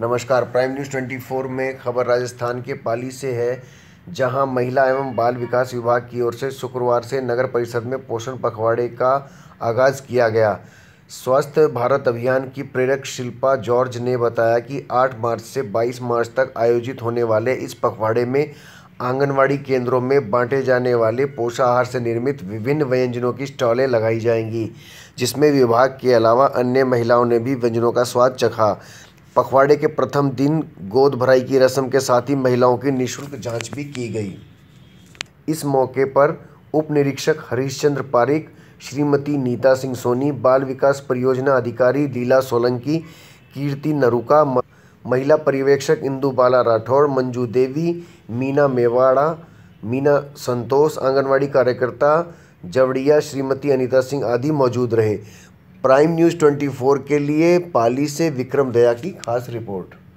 नमस्कार prime news 24 में खबर राजस्थान के पाली से है जहां महिला एवं बाल विकास विभाग की ओर से शुक्रवार से नगर परिषद में पोषण पखवाड़े का आगाज़ किया गया स्वस्थ भारत अभियान की प्रेरक शिल्पा जॉर्ज ने बताया कि 8 मार्च से 22 मार्च तक आयोजित होने वाले इस पखवाड़े में आंगनवाड़ी केंद्रों में बांटे जाने वाले पोषाहार से निर्मित विभिन्न व्यंजनों की स्टॉलें लगाई जाएंगी जिसमें विभाग के अलावा अन्य महिलाओं ने भी व्यंजनों का स्वाद चखा पखवाड़े के प्रथम दिन गोद भराई की रस्म के साथ ही महिलाओं की निशुल्क जांच भी की गई इस मौके पर उप निरीक्षक हरीश चंद्र पारिक श्रीमती नीता सिंह सोनी बाल विकास परियोजना अधिकारी लीला सोलंकी कीर्ति नरुका महिला पर्यवेक्षक इंदु बाला राठौड़ मंजू देवी मीना मेवाड़ा मीना संतोष आंगनवाड़ी कार्यकर्ता जवड़िया श्रीमती अनीता सिंह आदि मौजूद रहे प्राइम न्यूज़ 24 के लिए पाली से विक्रम दया की खास रिपोर्ट